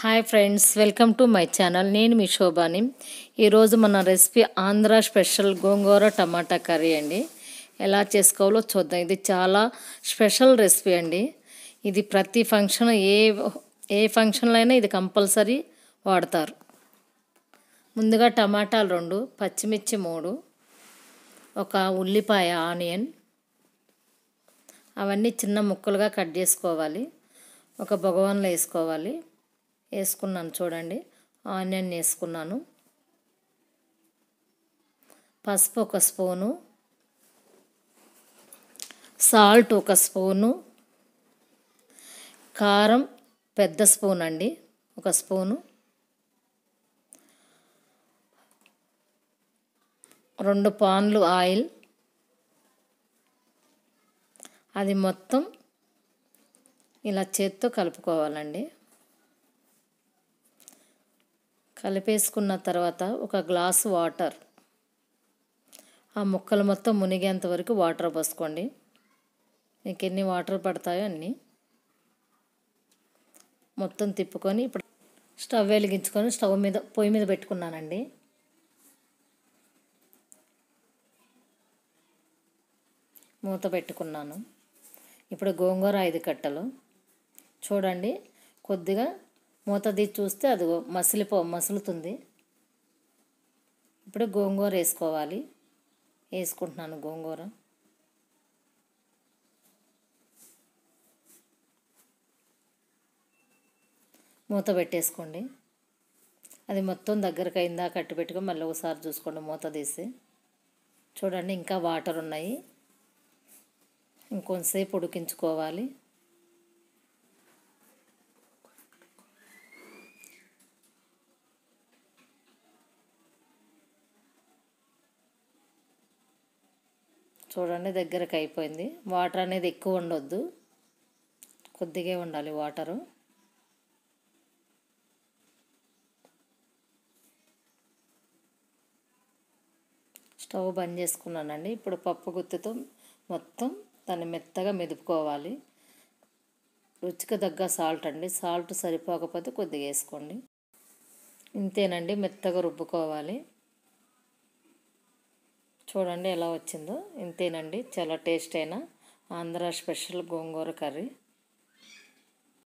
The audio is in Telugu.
hi friends welcome to my channel నేను మీ శోభాని ఈరోజు మన recipe Andhra special gongura tomato curry అండి ఎలా చేసుకోవాలో చూద్దాం ఇది చాలా స్పెషల్ రెసిపీ అండి ఇది ప్రతి ఫంక్షన్ ఏ ఏ ఫంక్షన్లో అయినా ఇది కంపల్సరీ వాడతారు ముందుగా టమాటాలు రెండు పచ్చిమిర్చి మూడు ఒక ఉల్లిపాయ ఆనియన్ అవన్నీ చిన్న ముక్కలుగా కట్ చేసుకోవాలి ఒక భగవాన్లో వేసుకోవాలి వేసుకున్నాను చూడండి ఆనియన్ వేసుకున్నాను పసుపు ఒక స్పూను సాల్ట్ ఒక స్పూను కారం పెద్ద స్పూన్ అండి ఒక స్పూను రెండు పాన్లు ఆయిల్ అది మొత్తం ఇలా చేత్తో కలుపుకోవాలండి కలిపేసుకున్న తర్వాత ఒక గ్లాసు వాటర్ ఆ ముక్కలు మొత్తం మునిగేంత వరకు వాటర్ పోసుకోండి మీకు ఎన్ని వాటర్ పడతాయో అన్నీ మొత్తం తిప్పుకొని ఇప్పుడు స్టవ్ వెలిగించుకొని స్టవ్ మీద పొయ్యి మీద పెట్టుకున్నానండి మూత పెట్టుకున్నాను ఇప్పుడు గోంగూర ఐదు కట్టలు చూడండి కొద్దిగా మూతది చూస్తే అది మసిలిపో మసులుతుంది ఇప్పుడు గోంగూర వేసుకోవాలి వేసుకుంటున్నాను గోంగూర మూత పెట్టేసుకోండి అది మొత్తం దగ్గరకు అయిందా కట్టి పెట్టుకొని మళ్ళీ ఒకసారి చూసుకోండి మూత తీసి చూడండి ఇంకా వాటర్ ఉన్నాయి ఇంకొంతసేపు ఉడికించుకోవాలి చూడండి దగ్గరకు అయిపోయింది వాటర్ అనేది ఎక్కువ ఉండొద్దు కొద్దిగా ఉండాలి వాటరు స్టవ్ బంద్ చేసుకున్నానండి ఇప్పుడు పప్పు గుత్తితో మొత్తం దాన్ని మెత్తగా మెదుపుకోవాలి రుచికి తగ్గ సాల్ట్ అండి సాల్ట్ సరిపోకపోతే కొద్దిగా వేసుకోండి ఇంతేనండి మెత్తగా రుబ్బుకోవాలి చూడండి ఎలా వచ్చిందో ఇంతేనండి చాలా టేస్ట్ అయిన ఆంధ్ర స్పెషల్ గోంగూర కర్రీ